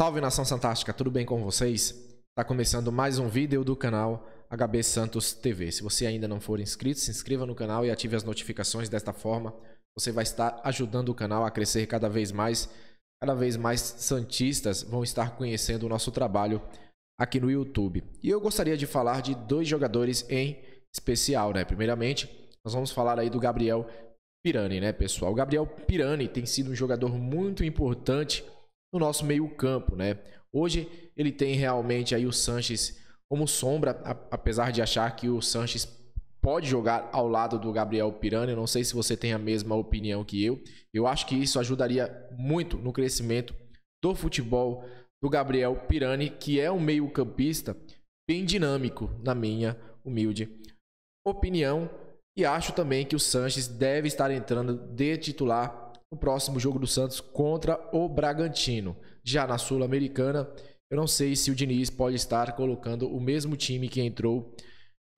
Salve Nação Santástica, tudo bem com vocês? Está começando mais um vídeo do canal HB Santos TV. Se você ainda não for inscrito, se inscreva no canal e ative as notificações. Desta forma, você vai estar ajudando o canal a crescer cada vez mais. Cada vez mais santistas vão estar conhecendo o nosso trabalho aqui no YouTube. E eu gostaria de falar de dois jogadores em especial, né? Primeiramente, nós vamos falar aí do Gabriel Pirani, né, pessoal? O Gabriel Pirani tem sido um jogador muito importante no nosso meio-campo, né? Hoje ele tem realmente aí o Sanches como sombra, apesar de achar que o Sanches pode jogar ao lado do Gabriel Pirani, Não sei se você tem a mesma opinião que eu. Eu acho que isso ajudaria muito no crescimento do futebol do Gabriel Pirani, que é um meio-campista bem dinâmico, na minha humilde opinião. E acho também que o Sanches deve estar entrando de titular no próximo jogo do Santos contra o Bragantino. Já na Sul-Americana, eu não sei se o Diniz pode estar colocando o mesmo time que entrou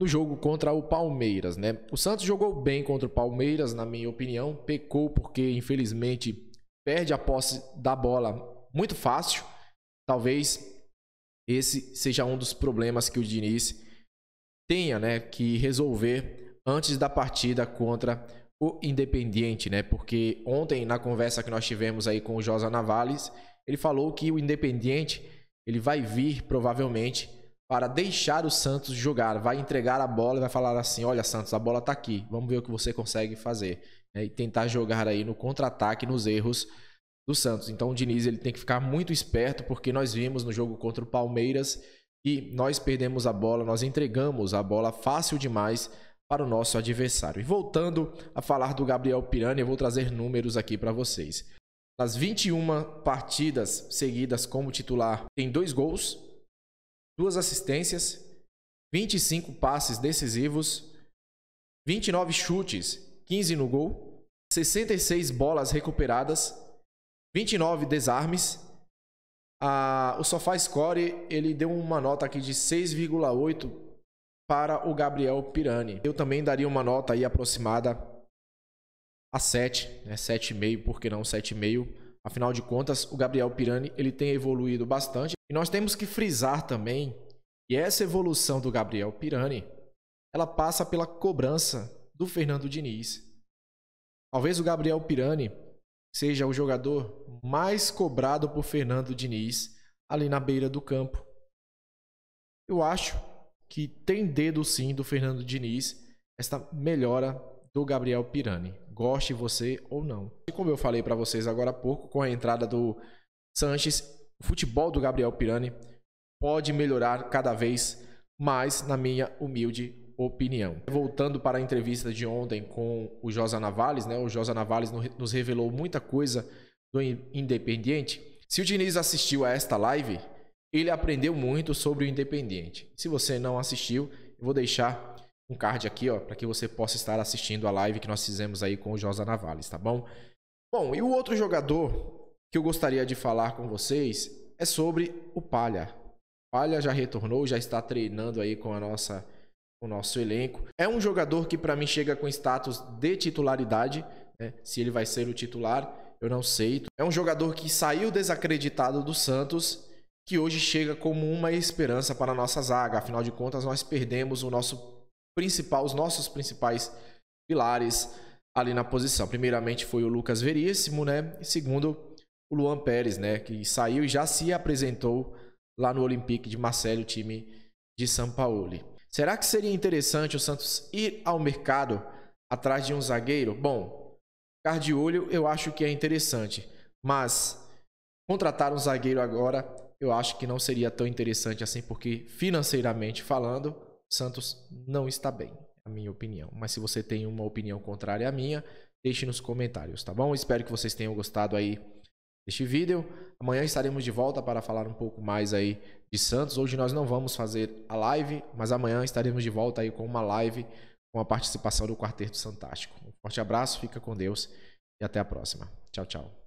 no jogo contra o Palmeiras, né? O Santos jogou bem contra o Palmeiras, na minha opinião, pecou porque infelizmente perde a posse da bola muito fácil. Talvez esse seja um dos problemas que o Diniz tenha, né, que resolver antes da partida contra o Independiente, né? Porque ontem, na conversa que nós tivemos aí com o Josa Navales, ele falou que o Independiente ele vai vir provavelmente para deixar o Santos jogar, vai entregar a bola e vai falar assim: olha, Santos, a bola está aqui, vamos ver o que você consegue fazer. Né? E tentar jogar aí no contra-ataque, nos erros do Santos. Então o Diniz ele tem que ficar muito esperto, porque nós vimos no jogo contra o Palmeiras que nós perdemos a bola, nós entregamos a bola fácil demais para o nosso adversário. E voltando a falar do Gabriel Pirani, eu vou trazer números aqui para vocês. Nas 21 partidas seguidas como titular, tem dois gols, duas assistências, 25 passes decisivos, 29 chutes, 15 no gol, 66 bolas recuperadas, 29 desarmes. Ah, o Score ele deu uma nota aqui de 6,8 para o Gabriel Pirani. Eu também daria uma nota aí aproximada a 7, né? 7,5, por que não 7,5? Afinal de contas, o Gabriel Pirani ele tem evoluído bastante. E nós temos que frisar também que essa evolução do Gabriel Pirani, ela passa pela cobrança do Fernando Diniz. Talvez o Gabriel Pirani seja o jogador mais cobrado por Fernando Diniz ali na beira do campo. Eu acho que tem dedo sim do Fernando Diniz, esta melhora do Gabriel Pirani. Goste você ou não. E como eu falei para vocês agora há pouco, com a entrada do Sanches, o futebol do Gabriel Pirani pode melhorar cada vez mais, na minha humilde opinião. Voltando para a entrevista de ontem com o Josa Navales, né? o Josa Navales nos revelou muita coisa do Independiente. Se o Diniz assistiu a esta live, ele aprendeu muito sobre o Independiente. Se você não assistiu, eu vou deixar um card aqui, ó, para que você possa estar assistindo a live que nós fizemos aí com o Josa Navales, tá bom? Bom, e o outro jogador que eu gostaria de falar com vocês é sobre o Palha. O Palha já retornou, já está treinando aí com a nossa o nosso elenco. É um jogador que para mim chega com status de titularidade, né? se ele vai ser o titular, eu não sei. É um jogador que saiu desacreditado do Santos que hoje chega como uma esperança para a nossa zaga. Afinal de contas, nós perdemos o nosso principal, os nossos principais pilares ali na posição. Primeiramente foi o Lucas Veríssimo, né? E segundo, o Luan Pérez, né? Que saiu e já se apresentou lá no Olympique de Marseille, o time de São Paulo. Será que seria interessante o Santos ir ao mercado atrás de um zagueiro? Bom, ficar de olho eu acho que é interessante, mas contratar um zagueiro agora eu acho que não seria tão interessante assim, porque financeiramente falando, Santos não está bem, a minha opinião. Mas se você tem uma opinião contrária à minha, deixe nos comentários, tá bom? Espero que vocês tenham gostado aí deste vídeo. Amanhã estaremos de volta para falar um pouco mais aí de Santos. Hoje nós não vamos fazer a live, mas amanhã estaremos de volta aí com uma live com a participação do Quarteto Fantástico. Um forte abraço, fica com Deus e até a próxima. Tchau, tchau.